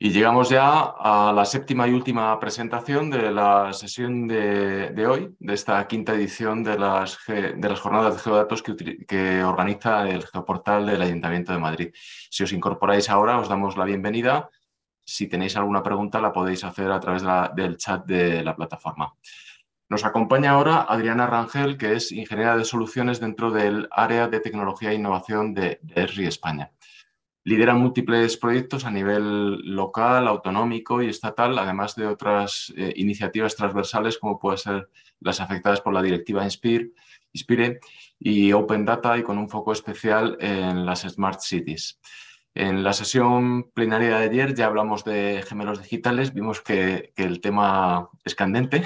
Y llegamos ya a la séptima y última presentación de la sesión de, hoy, de esta quinta edición de las, de las jornadas de geodatos que, organiza el geoportal del Ayuntamiento de Madrid. Si os incorporáis ahora, os damos la bienvenida. Si tenéis alguna pregunta, la podéis hacer a través del chat de la plataforma. Nos acompaña ahora Adriana Rangel, que es ingeniera de soluciones dentro del área de tecnología e innovación de, de España. Lidera múltiples proyectos a nivel local, autonómico y estatal, además de otras eh, iniciativas transversales como pueden ser las afectadas por la directiva Inspire, y Open Data y con un foco especial en las Smart Cities. En la sesión plenaria de ayer ya hablamos de gemelos digitales, vimos que, que el tema es candente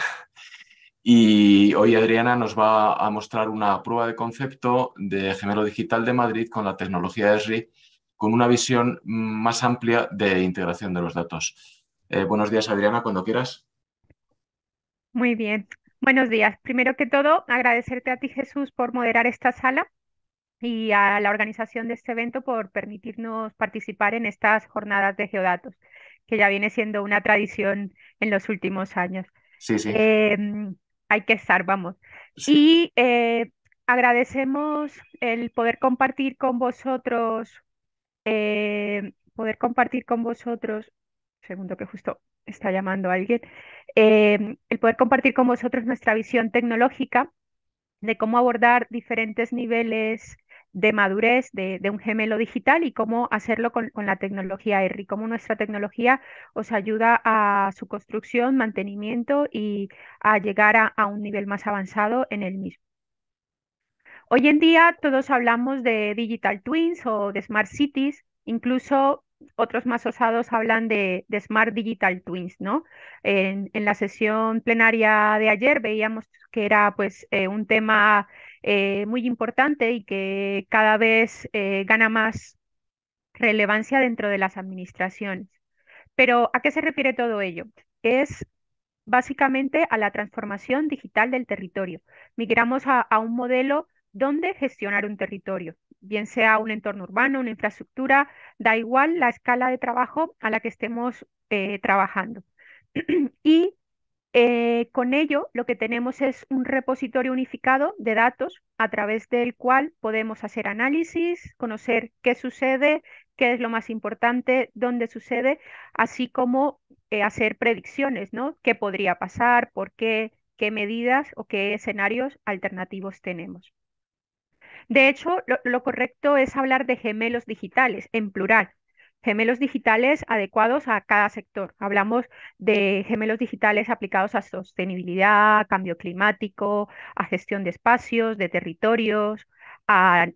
y hoy Adriana nos va a mostrar una prueba de concepto de gemelo digital de Madrid con la tecnología ESRI con una visión mm, más amplia de integración de los datos. Eh, buenos días, Adriana, cuando quieras. Muy bien, buenos días. Primero que todo, agradecerte a ti, Jesús, por moderar esta sala y a la organización de este evento por permitirnos participar en estas jornadas de geodatos, que ya viene siendo una tradición en los últimos años. Sí, sí. Em, hay que estar, vamos. Y eh, agradecemos el poder compartir con vosotros eh, poder compartir con vosotros, segundo que justo está llamando alguien, eh, el poder compartir con vosotros nuestra visión tecnológica de cómo abordar diferentes niveles de madurez de, un gemelo digital y cómo hacerlo con, la tecnología y cómo nuestra tecnología os ayuda a su construcción, mantenimiento y a llegar a un nivel más avanzado en el mismo. Hoy en día todos hablamos de digital twins o de smart cities, incluso otros más osados hablan de, smart digital twins, ¿no? En, la sesión plenaria de ayer veíamos que era pues eh, un tema eh, muy importante y que cada vez eh, gana más relevancia dentro de las administraciones. Pero ¿a qué se refiere todo ello? Es básicamente a la transformación digital del territorio. Migramos a, a un modelo dónde gestionar un territorio, bien sea un entorno urbano, una infraestructura, da igual la escala de trabajo a la que estemos eh, trabajando. y eh, con ello lo que tenemos es un repositorio unificado de datos a través del cual podemos hacer análisis, conocer qué sucede, qué es lo más importante, dónde sucede, así como eh, hacer predicciones, ¿no? ¿Qué podría pasar? ¿Por qué? ¿Qué medidas o qué escenarios alternativos tenemos? De hecho, lo, correcto es hablar de gemelos digitales en plural, gemelos digitales adecuados a cada sector. Hablamos de gemelos digitales aplicados a sostenibilidad, cambio climático, a gestión de espacios, de territorios, a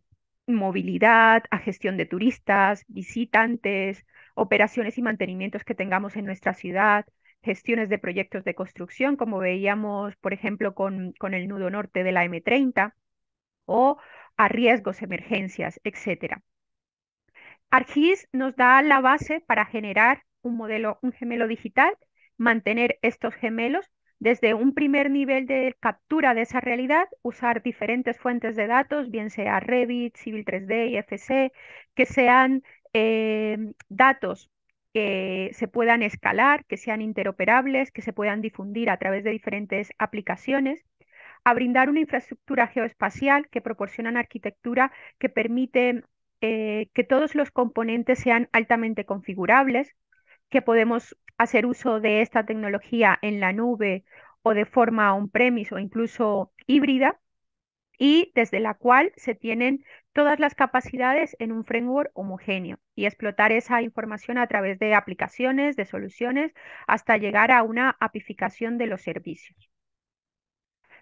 movilidad, a gestión de turistas, visitantes, operaciones y mantenimientos que tengamos en nuestra ciudad, gestiones de proyectos de construcción, como veíamos, por ejemplo, con, con el nudo norte de la M30, o a riesgos, emergencias, etc. Argis nos da la base para generar un modelo, un gemelo digital, mantener estos gemelos desde un primer nivel de captura de esa realidad, usar diferentes fuentes de datos, bien sea Revit, Civil 3D, IFC, que sean em, datos que se puedan escalar, que sean interoperables, que se puedan difundir a través de diferentes aplicaciones a brindar una infraestructura geoespacial que proporciona una arquitectura que permite eh, que todos los componentes sean altamente configurables, que podemos hacer uso de esta tecnología en la nube o de forma on-premise o incluso híbrida, y desde la cual se tienen todas las capacidades en un framework homogéneo y explotar esa información a través de aplicaciones, de soluciones, hasta llegar a una apificación de los servicios.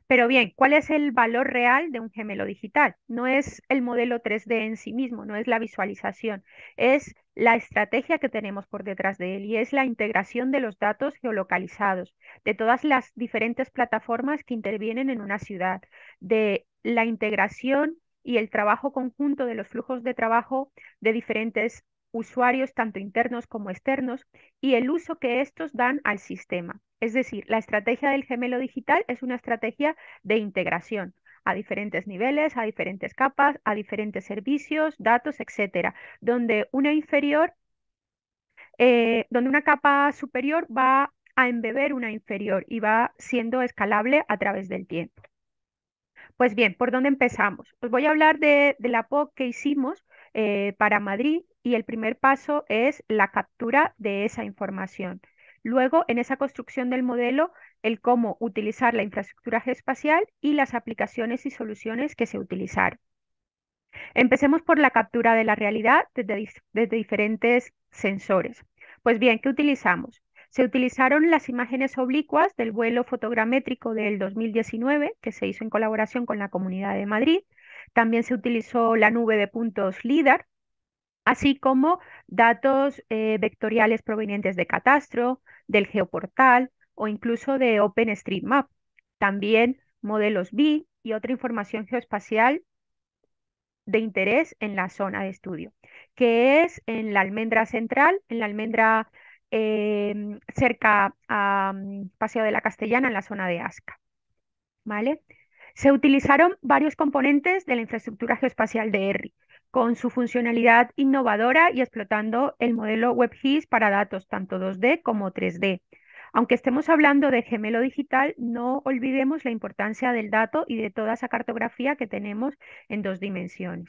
Pero bien, ¿cuál es el valor real de un gemelo digital? No es el modelo 3D en sí mismo, no es la visualización, es la estrategia que tenemos por detrás de él y es la integración de los datos geolocalizados, de todas las diferentes plataformas que intervienen en una ciudad, de la integración y el trabajo conjunto de los flujos de trabajo de diferentes usuarios tanto internos como externos y el uso que estos dan al sistema. Es decir, la estrategia del gemelo digital es una estrategia de integración a diferentes niveles, a diferentes capas, a diferentes servicios, datos, etcétera, donde una inferior, eh, donde una capa superior va a embeber una inferior y va siendo escalable a través del tiempo. Pues bien, ¿por dónde empezamos? Os voy a hablar de, de la POC que hicimos eh, para Madrid y el primer paso es la captura de esa información. Luego, en esa construcción del modelo, el cómo utilizar la infraestructura espacial y las aplicaciones y soluciones que se utilizaron. Empecemos por la captura de la realidad desde, desde diferentes sensores. Pues bien, ¿qué utilizamos? Se utilizaron las imágenes oblicuas del vuelo fotogramétrico del 2019 que se hizo en colaboración con la Comunidad de Madrid. También se utilizó la nube de puntos LIDAR, así como datos eh, vectoriales provenientes de Catastro, del Geoportal o incluso de OpenStreetMap. También modelos B y otra información geoespacial de interés en la zona de estudio, que es en la almendra central, en la almendra em, cerca a mm, Paseo de la Castellana, en la zona de Asca. ¿Vale? Se utilizaron varios componentes de la infraestructura geoespacial de ERRI, con su funcionalidad innovadora y explotando el modelo WebGIS para datos tanto 2D como 3D. Aunque estemos hablando de gemelo digital, no olvidemos la importancia del dato y de toda esa cartografía que tenemos en dos dimensiones.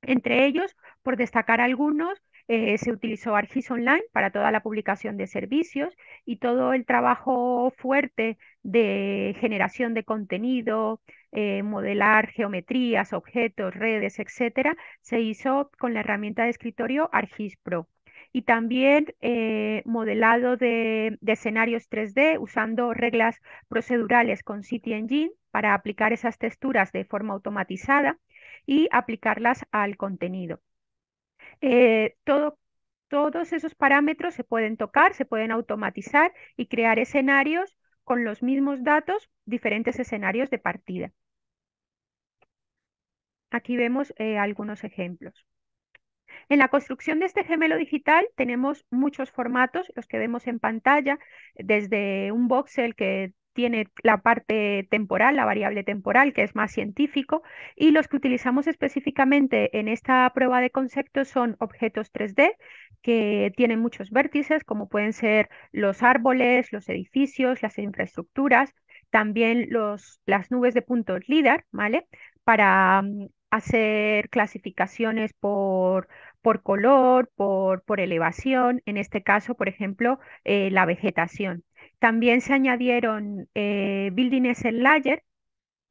Entre ellos, por destacar algunos, eh, se utilizó Argis Online para toda la publicación de servicios y todo el trabajo fuerte de generación de contenido, eh, modelar geometrías, objetos, redes, etcétera, se hizo con la herramienta de escritorio Argis Pro. Y también eh, modelado de, de, escenarios 3D usando reglas procedurales con City Engine para aplicar esas texturas de forma automatizada y aplicarlas al contenido. Eh, todos esos parámetros se pueden tocar, se pueden automatizar y crear escenarios con los mismos datos, diferentes escenarios de partida. Aquí vemos eh, algunos ejemplos. En la construcción de este gemelo digital tenemos muchos formatos, los que vemos en pantalla, desde un voxel que tiene la parte temporal, la variable temporal, que es más científico, y los que utilizamos específicamente en esta prueba de conceptos son objetos 3D, que tienen muchos vértices, como pueden ser los árboles, los edificios, las infraestructuras, también los, las nubes de puntos LIDAR, ¿vale? Para mm, hacer clasificaciones por, color, por, elevación, en este caso, por ejemplo, eh, la vegetación. También se añadieron eh, buildings en layer,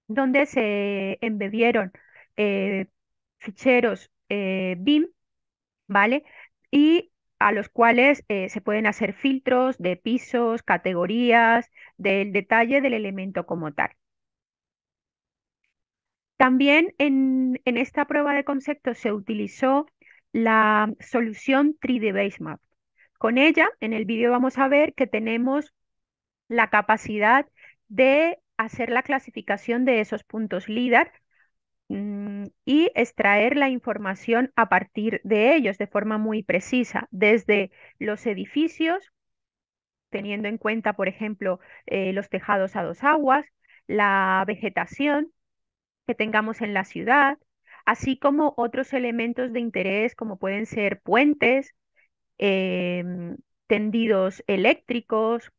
donde se embebieron eh, ficheros eh, BIM, ¿vale? Y a los cuales eh, se pueden hacer filtros de pisos, categorías, del detalle del elemento como tal. También en, en esta prueba de conceptos se utilizó la solución 3D Basemap. Con ella, en el vídeo vamos a ver que tenemos la capacidad de hacer la clasificación de esos puntos líder mm, y extraer la información a partir de ellos de forma muy precisa, desde los edificios, teniendo en cuenta, por ejemplo, eh, los tejados a dos aguas, la vegetación que tengamos en la ciudad, así como otros elementos de interés como pueden ser puentes, em, tendidos eléctricos,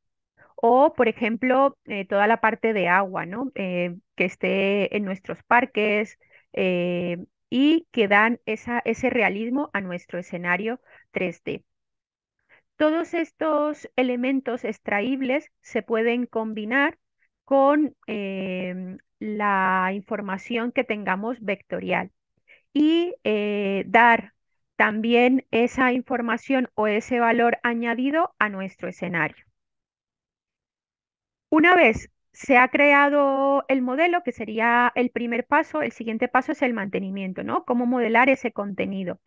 o, por ejemplo, eh, toda la parte de agua, eh, que esté en nuestros parques eh, y que dan ese realismo a nuestro escenario 3D. Todos estos elementos extraíbles se pueden combinar con em, la información que tengamos vectorial y dar también esa información o ese valor añadido a nuestro escenario. Una vez se ha creado el modelo, que sería el primer paso, el siguiente paso es el mantenimiento, ¿no? Cómo modelar ese contenido.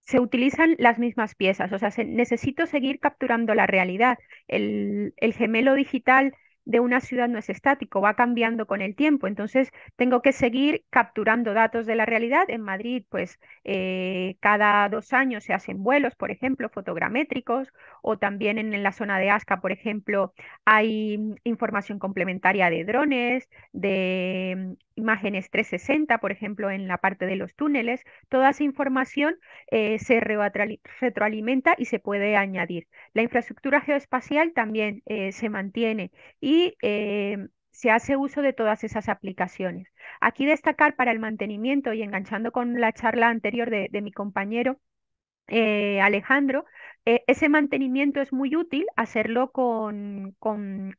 Se utilizan las mismas piezas, o sea, necesito seguir capturando la realidad. El, gemelo digital de una ciudad no es estático, va cambiando con el tiempo. Entonces, tengo que seguir capturando datos de la realidad. En Madrid, pues eh, cada dos años se hacen vuelos, por ejemplo, fotogramétricos o también en, la zona de Asca, por ejemplo, hay mm, información complementaria de drones, de mm, imágenes 360, por ejemplo, en la parte de los túneles. Toda esa información eh, se retroalimenta y se puede añadir. La infraestructura geoespacial también eh, se mantiene y eh, se hace uso de todas esas aplicaciones. Aquí destacar para el mantenimiento y enganchando con la charla anterior de, mi compañero Alejandro, e-, ese mantenimiento es muy útil hacerlo con,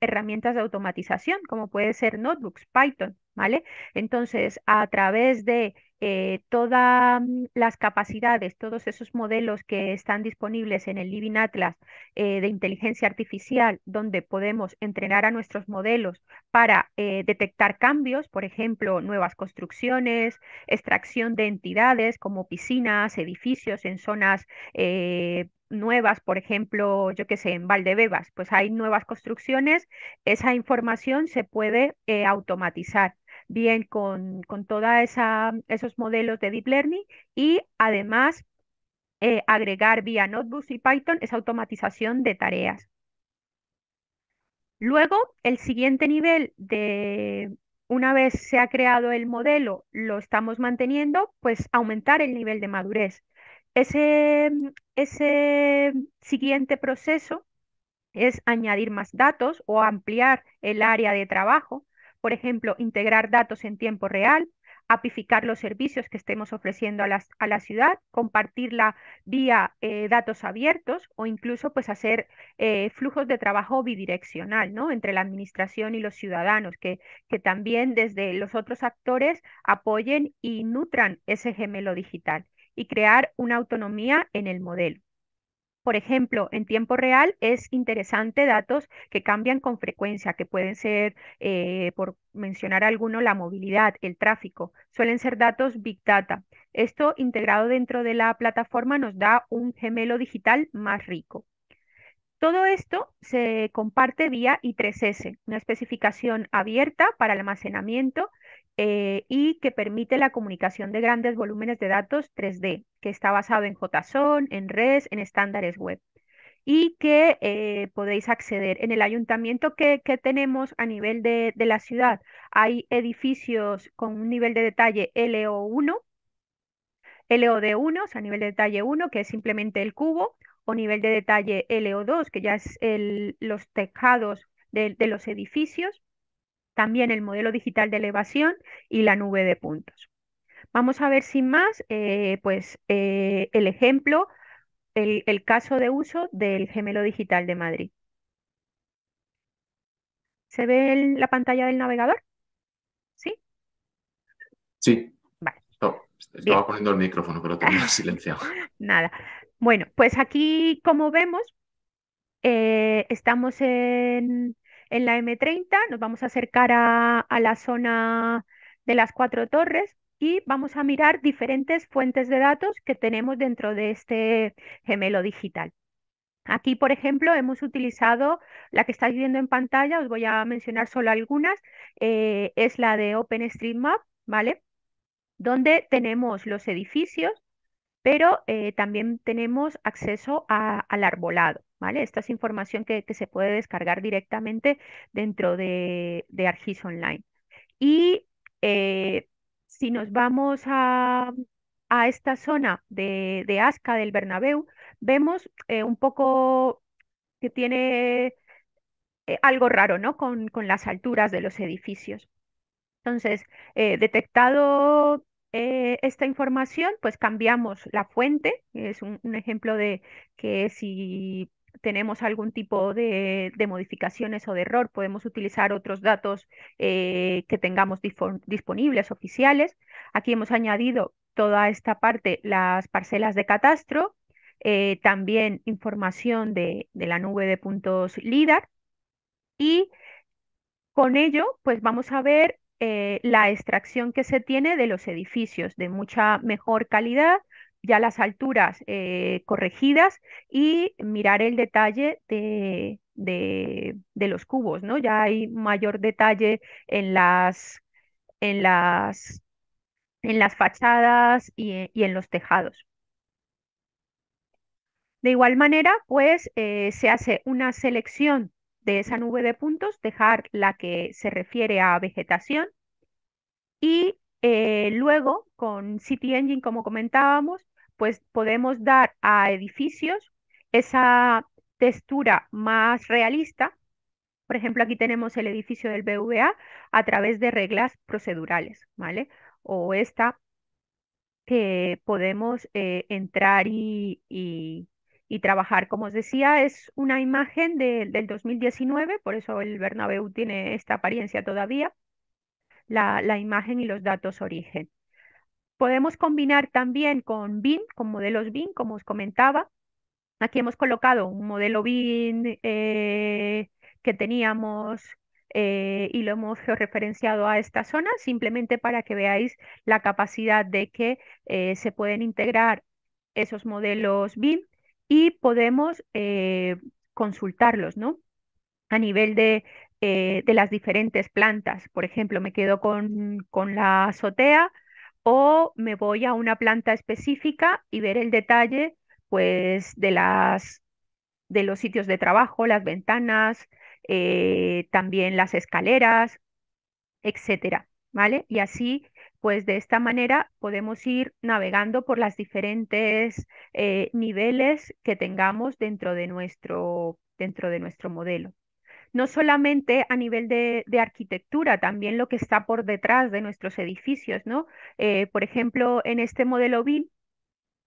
herramientas de automatización, como puede ser Notebooks, Python, ¿vale? Entonces, a través de eh, todas mm, las capacidades, todos esos modelos que están disponibles en el Living Atlas eh, de inteligencia artificial, donde podemos entrenar a nuestros modelos para eh, detectar cambios, por ejemplo, nuevas construcciones, extracción de entidades como piscinas, edificios en zonas nuevas, por ejemplo, yo qué sé, en Valdebebas, pues hay nuevas construcciones, esa información se puede eh, automatizar bien con, con todos esos modelos de Deep Learning y además eh, agregar vía Notebooks y Python esa automatización de tareas. Luego, el siguiente nivel de, una vez se ha creado el modelo, lo estamos manteniendo, pues aumentar el nivel de madurez. Ese, mm, ese mm, siguiente proceso es añadir más datos o ampliar el área de trabajo, por ejemplo, integrar datos en tiempo real, apificar los servicios que estemos ofreciendo a, a la ciudad, compartirla vía eh, datos abiertos o incluso pues hacer eh, flujos de trabajo bidireccional ¿no? entre la administración y los ciudadanos, que, que también desde los otros actores apoyen y nutran ese gemelo digital y crear una autonomía en el modelo. Por ejemplo, en tiempo real es interesante datos que cambian con frecuencia, que pueden ser, eh, por mencionar alguno, la movilidad, el tráfico. Suelen ser datos big data. Esto integrado dentro de la plataforma nos da un gemelo digital más rico. Todo esto se comparte vía I3S, una especificación abierta para almacenamiento eh, y que permite la comunicación de grandes volúmenes de datos 3D, que está basado en JSON, en Res, en estándares web y que eh, podéis acceder. En el ayuntamiento que, tenemos a nivel de, la ciudad hay edificios con un nivel de detalle LO1, LOD1, o sea, nivel de detalle 1, que es simplemente el cubo, o nivel de detalle LO2, que ya es los tejados de, de los edificios también el modelo digital de elevación y la nube de puntos. Vamos a ver sin más eh, pues, eh, el ejemplo, el, caso de uso del gemelo digital de Madrid. ¿Se ve en la pantalla del navegador? ¿Sí? Sí. estaba poniendo el micrófono, pero tenía silenciado. Nada. Bueno, pues aquí, como vemos, eh, estamos en, en la M30 nos vamos a acercar a, la zona de las cuatro torres y vamos a mirar diferentes fuentes de datos que tenemos dentro de este gemelo digital. Aquí, por ejemplo, hemos utilizado la que estáis viendo en pantalla, os voy a mencionar solo algunas, eh, es la de OpenStreetMap, ¿vale? Donde tenemos los edificios, pero eh, también tenemos acceso al arbolado. ¿vale? Esta es información que, se puede descargar directamente dentro de, Argis Online. Y eh, si nos vamos a, esta zona de, Asca, del Bernabéu, vemos eh, un poco que tiene algo raro ¿no? Con, con, las alturas de los edificios. Entonces, detectado eh, esta información, pues cambiamos la fuente. Es un, ejemplo de que si tenemos algún tipo de, modificaciones o de error, podemos utilizar otros datos eh, que tengamos disponibles oficiales. Aquí hemos añadido toda esta parte, las parcelas de catastro, eh, también información de, de, la nube de puntos LIDAR y con ello pues vamos a ver eh, la extracción que se tiene de los edificios de mucha mejor calidad, ya las alturas eh, corregidas y mirar el detalle de, los cubos, ¿no? Ya hay mayor detalle en las, en las, en las fachadas y, eh, en los tejados. De igual manera, pues se hace una selección de esa nube de puntos, dejar la que se refiere a vegetación y eh, luego con City Engine, como comentábamos, pues podemos dar a edificios esa textura más realista. Por ejemplo, aquí tenemos el edificio del BVA a través de reglas procedurales, ¿vale? O esta que podemos eh, entrar y, y trabajar. Como os decía, es una imagen del 2019, por eso el Bernabéu tiene esta apariencia todavía, la, imagen y los datos origen. Podemos combinar también con BIM, con modelos BIM, como os comentaba. Aquí hemos colocado un modelo BIM eh, que teníamos eh, y lo hemos referenciado a esta zona, simplemente para que veáis la capacidad de que eh, se pueden integrar esos modelos BIM y podemos eh, consultarlos, ¿no? A nivel eh, de, las diferentes plantas. Por ejemplo, me quedo con, la azotea o me voy a una planta específica y ver el detalle pues de las de los sitios de trabajo, las ventanas, eh, también las escaleras, etcétera, ¿vale? Y así pues de esta manera podemos ir navegando por los diferentes eh, niveles que tengamos dentro de, nuestro, dentro de nuestro modelo. No solamente a nivel de, arquitectura, también lo que está por detrás de nuestros edificios, ¿no? Eh, por ejemplo, en este modelo BIM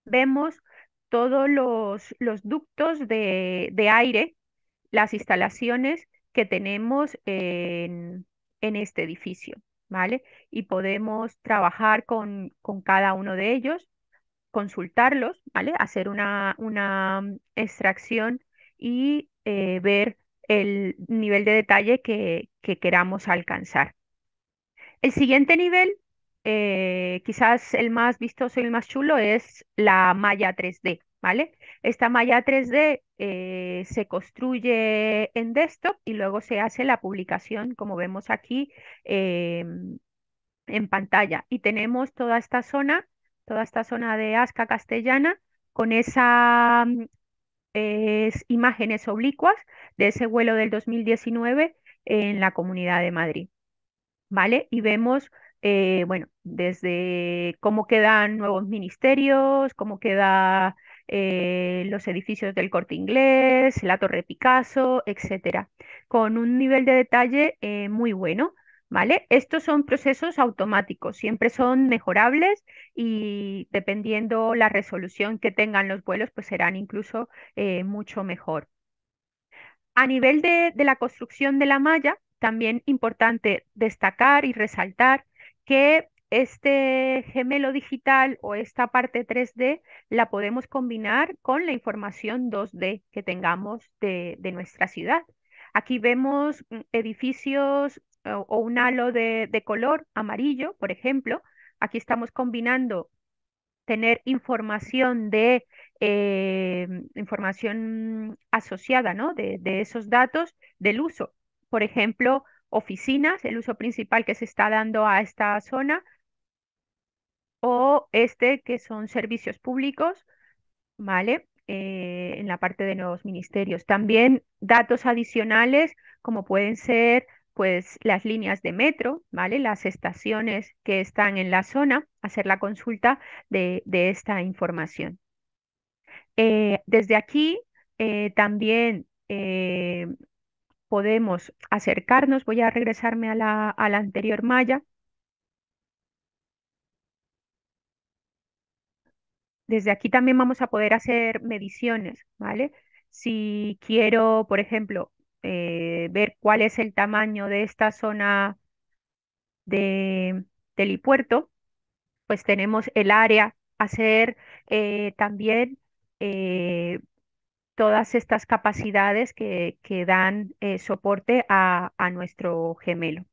vemos todos los, los ductos de, aire, las instalaciones que tenemos en este edificio. Y podemos trabajar con, cada uno de ellos, consultarlos, Hacer una, mm, extracción y eh, ver el nivel de detalle que, queramos alcanzar. El siguiente nivel, eh, quizás el más vistoso y el más chulo, es la malla 3D, ¿vale? Esta malla 3D eh, se construye en desktop y luego se hace la publicación, como vemos aquí em, en pantalla. Y tenemos toda esta zona, toda esta zona de asca castellana con esas mm, imágenes oblicuas de ese vuelo del 2019 en la Comunidad de Madrid. ¿Vale? Y vemos eh, bueno, desde cómo quedan nuevos ministerios, cómo queda eh, los edificios del Corte Inglés, la Torre Picasso, etcétera, con un nivel de detalle eh, muy bueno. ¿Vale? Estos son procesos automáticos, siempre son mejorables y dependiendo la resolución que tengan los vuelos, pues serán incluso eh, mucho mejor. A nivel de, de la construcción de la malla, también importante destacar y resaltar que este gemelo digital o esta parte 3D la podemos combinar con la información 2D que tengamos de, nuestra ciudad. Aquí vemos mm, edificios o, un halo de, color amarillo, por ejemplo. Aquí estamos combinando tener información de eh, información asociada ¿no? de, de, esos datos del uso. Por ejemplo, oficinas, el uso principal que se está dando a esta zona, o este que son servicios públicos, ¿vale? Eh, en la parte de nuevos ministerios. También datos adicionales como pueden ser pues las líneas de metro, ¿vale? Las estaciones que están en la zona, hacer la consulta de, esta información. Eh, desde aquí eh, también podemos acercarnos, voy a regresarme a la, a la anterior malla, desde aquí también vamos a poder hacer mediciones, ¿vale? Si quiero, por ejemplo, eh, ver cuál es el tamaño de esta zona de telipuerto, pues tenemos el área, hacer eh, también eh, todas estas capacidades que, que dan soporte a nuestro gemelo.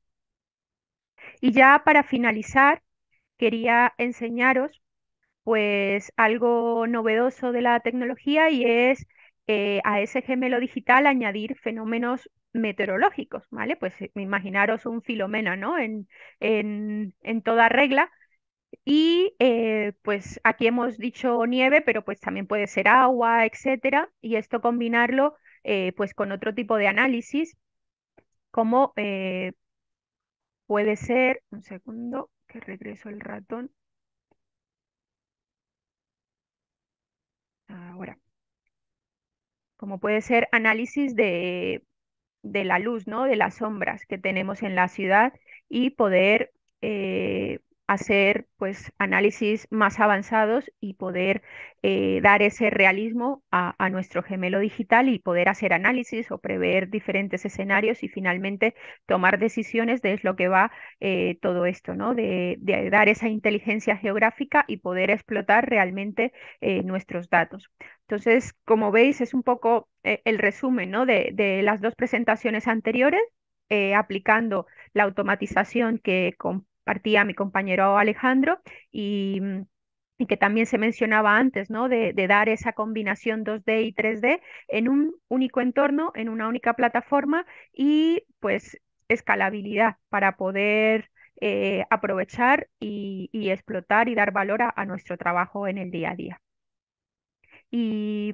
Y ya para finalizar, quería enseñaros pues algo novedoso de la tecnología y es eh, a ese gemelo digital añadir fenómenos meteorológicos, ¿vale? Pues eh, imaginaros un filomena, ¿no? En, toda regla. Y eh, pues aquí hemos dicho nieve, pero pues también puede ser agua, etcétera. Y esto combinarlo pues con otro tipo de análisis, como puede ser, un segundo, que regreso el ratón. ahora, como puede ser análisis de, de la luz, ¿no? De las sombras que tenemos en la ciudad y poder eh, hacer pues análisis más avanzados y poder eh, dar ese realismo a, nuestro gemelo digital y poder hacer análisis o prever diferentes escenarios y finalmente tomar decisiones de lo que va eh, todo esto, ¿no? De, dar esa inteligencia geográfica y poder explotar realmente eh, nuestros datos. Entonces, como veis, es un poco el resumen ¿no? de, las dos presentaciones anteriores, aplicando la automatización que partía mi compañero Alejandro mm, y, que también se mencionaba antes, ¿no? De, dar esa combinación 2D y 3D en un único entorno, en una única plataforma y pues escalabilidad para poder eh, aprovechar y, explotar y dar valor a, nuestro trabajo en el día a día. Y,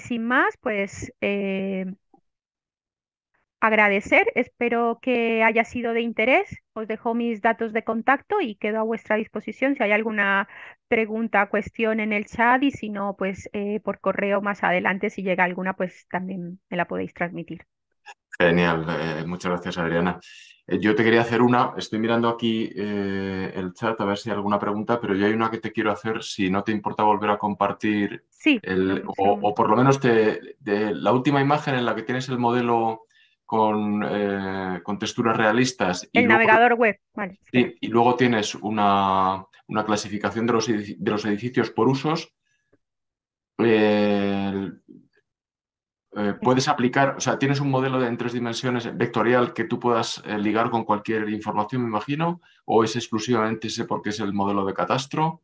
sin más, pues eh, agradecer. Espero que haya sido de interés. Os dejo mis datos de contacto y quedo a vuestra disposición si hay alguna pregunta, cuestión en el chat y si no, pues eh, por correo más adelante, si llega alguna, pues también me la podéis transmitir. Genial, eh, muchas gracias Adriana. Eh, yo te quería hacer una, estoy mirando aquí el chat a ver si hay alguna pregunta, pero yo hay una que te quiero hacer, si no te importa volver a compartir, sí, O, por lo menos de la última imagen en la que tienes el modelo eh, con, texturas realistas. El navegador web, y luego tienes una, clasificación de los, de los, edificios por usos. Eh, puedes aplicar, o sea, tienes un modelo en tres dimensiones vectorial que tú puedas eh, ligar con cualquier información, me imagino, o es exclusivamente ese porque es el modelo de catastro.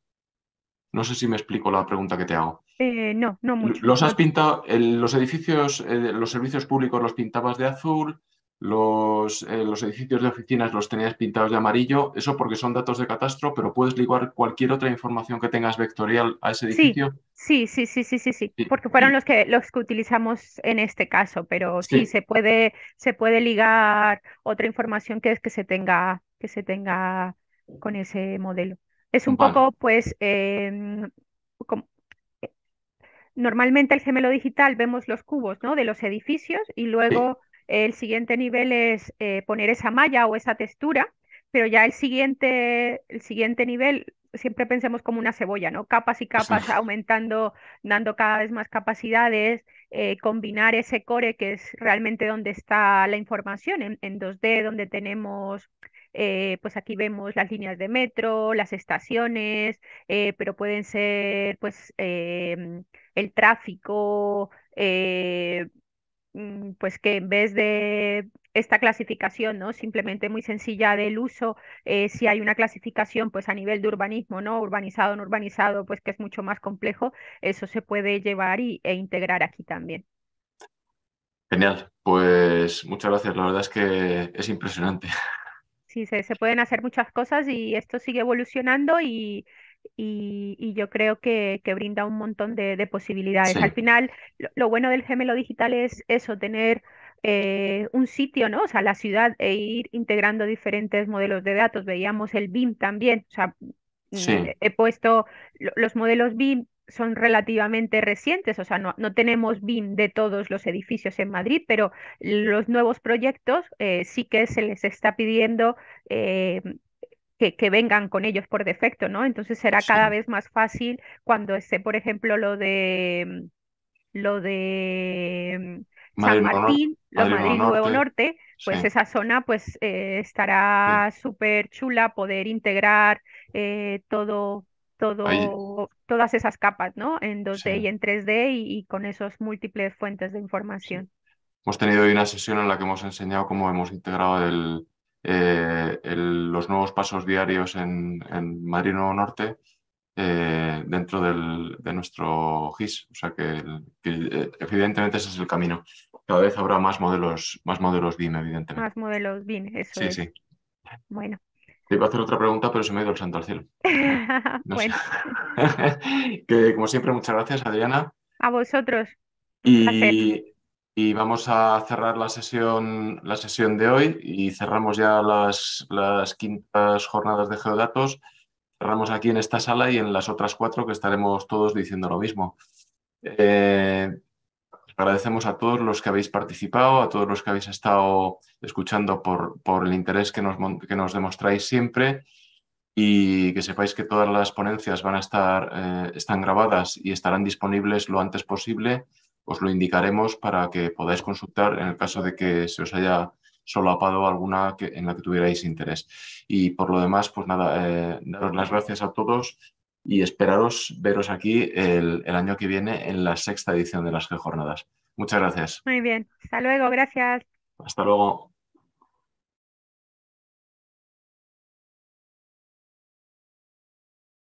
No sé si me explico la pregunta que te hago. Eh, no, no mucho. ¿Los has pintado, los edificios, eh, los servicios públicos los pintabas de azul, los, eh, los, edificios de oficinas los tenías pintados de amarillo, eso porque son datos de catastro, pero puedes ligar cualquier otra información que tengas vectorial a ese edificio. Sí, sí, sí, sí, sí, sí, porque fueron los que los que utilizamos en este caso, pero sí, se puede se puede ligar otra información que es que se tenga que se tenga con ese modelo. Es un poco, pues, em, eh, normalmente el gemelo digital vemos los cubos ¿no? de los edificios y luego el siguiente nivel es eh, poner esa malla o esa textura, pero ya el siguiente, el siguiente nivel siempre pensemos como una cebolla, ¿no? Capas y capas aumentando, dando cada vez más capacidades, eh, combinar ese core que es realmente donde está la información en, en 2D, donde tenemos eh, pues aquí vemos las líneas de metro, las estaciones, eh, pero pueden ser pues em, el tráfico, eh, mm, pues que en vez de esta clasificación, ¿no? Simplemente muy sencilla del uso, si hay una clasificación pues a nivel de urbanismo, ¿no? Urbanizado, no urbanizado, pues que es mucho más complejo, eso se puede llevar y, e integrar aquí también. Genial, pues muchas gracias, la verdad es que es impresionante sí, se, pueden hacer muchas cosas y esto sigue evolucionando y, y, yo creo que, brinda un montón de, posibilidades. Al final, lo, bueno del gemelo digital es eso, tener eh, un sitio, ¿no? O sea, la ciudad e ir integrando diferentes modelos de datos. Veíamos el BIM también, o sea, eh, he puesto los modelos BIM son relativamente recientes, o sea, no, tenemos BIM de todos los edificios en Madrid, pero los nuevos proyectos eh, sí que se les está pidiendo eh, que, vengan con ellos por defecto, ¿no? Entonces será cada vez más fácil cuando esté, por ejemplo, lo de lo de mm, San Martín, lo Madrid, Nuevo Norte, pues esa zona pues eh, estará súper chula poder integrar todo todas esas capas, ¿no? En 2D y en 3D y, con esas múltiples fuentes de información. Hemos tenido hoy una sesión en la que hemos enseñado cómo hemos integrado el, eh, los nuevos pasos diarios en, en Norte eh, dentro de nuestro GIS. O sea que, eh, evidentemente ese es el camino. Cada vez habrá más modelos, más modelos BIM, evidentemente. Más modelos BIM, eso es. Sí, sí. Bueno. Te iba a hacer otra pregunta, pero se me ha ido el santo al cielo. que, como siempre, muchas gracias, Adriana. A vosotros. Y, vamos a cerrar la sesión, la sesión de hoy y cerramos ya las, las quintas jornadas de geodatos. Cerramos aquí en esta sala y en las otras cuatro que estaremos todos diciendo lo mismo. Eh, agradecemos a todos los que habéis participado, a todos los que habéis estado escuchando por, el interés que nos, demostráis siempre y que sepáis que todas las ponencias van a estar, eh, están grabadas y estarán disponibles lo antes posible. Os lo indicaremos para que podáis consultar en el caso de que se os haya solapado alguna en la que tuvierais interés. Y por lo demás, pues nada, eh, daros las gracias a todos y esperaros veros aquí el, año que viene en la sexta edición de las G Jornadas. Muchas gracias. Muy bien, hasta luego, gracias. Hasta luego.